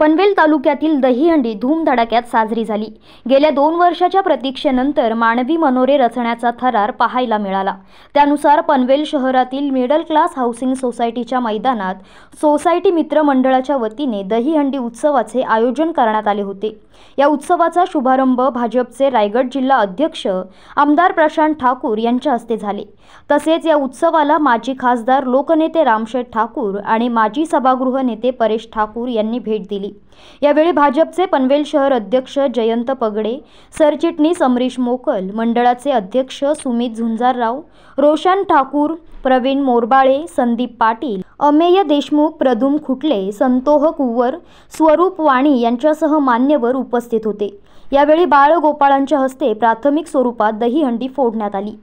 पनवेल तालुक्यातील दहीहंडी धूमधडाक्यात साजरी झाली गेल्या दोन वर्षाच्या प्रतीक्षेनंतर मानवी मनोरे रचण्याचा थरार पाहायला मिळाला त्यानुसार पनवेल शहरातील मिडल क्लास हाऊसिंग सोसायटीच्या मैदानात सोसायटी मित्र मंडळाच्या वतीने दहीहंडी उत्सवाचे आयोजन करण्यात आले होते या उत्सवाचा शुभारंभ भाजपचे रायगड जिल्हा अध्यक्ष आमदार प्रशांत ठाकूर यांच्या हस्ते झाले तसेच या उत्सवाला माजी खासदार लोकनेते रामशेठ ठाकूर आणि माजी सभागृह नेते परेश ठाकूर यांनी भेट दिली यावेळी भाजपचे पनवेल शहर अध्यक्ष जयंत पगडे सरचिटणीस अमरीश मोकल मंडळाचे अध्यक्ष सुमित झुंजारराव रोशन ठाकूर प्रवीण मोरबाळे संदीप पाटील अमेय देशमुख प्रदुम खुटले संतोह कुवर स्वरूप वाणी यांच्यासह मान्यवर उपस्थित होते यावेळी बाळगोपाळांच्या हस्ते प्राथमिक स्वरूपात दहीहंडी फोडण्यात आली